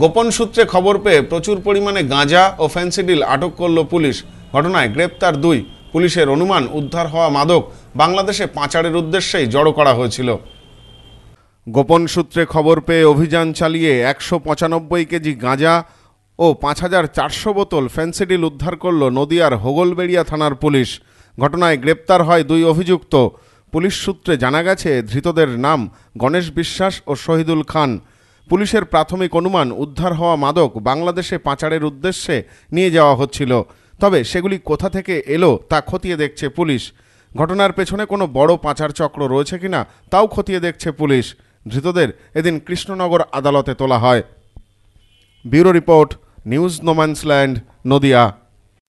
গোপন সূত্রে খবর পেয়ে প্রচুর পরিমাণে গাঁজা ও ফেন্সিডিল আটক করল পুলিশ ঘটনায় গ্রেপ্তার দুই পুলিশের অনুমান উদ্ধার হওয়া মাদক বাংলাদেশে পাচারের উদ্দেশ্যেই জড়ো করা হয়েছিল গোপন সূত্রে খবর পেয়ে অভিযান চালিয়ে একশো পঁচানব্বই কেজি গাঁজা ও পাঁচ হাজার চারশো বোতল ফেন্সিডিল উদ্ধার করল নদিয়ার হোগলবেড়িয়া থানার পুলিশ ঘটনায় গ্রেপ্তার হয় দুই অভিযুক্ত পুলিশ সূত্রে জানা গেছে ধৃতদের নাম গণেশ বিশ্বাস ও শহীদুল খান পুলিশের প্রাথমিক অনুমান উদ্ধার হওয়া মাদক বাংলাদেশে পাচারের উদ্দেশ্যে নিয়ে যাওয়া হচ্ছিল তবে সেগুলি কোথা থেকে এলো তা খতিয়ে দেখছে পুলিশ ঘটনার পেছনে কোনো বড় পাচার চক্র রয়েছে কিনা তাও খতিয়ে দেখছে পুলিশ ধৃতদের এদিন কৃষ্ণনগর আদালতে তোলা হয় bureau report news no man's land Nadia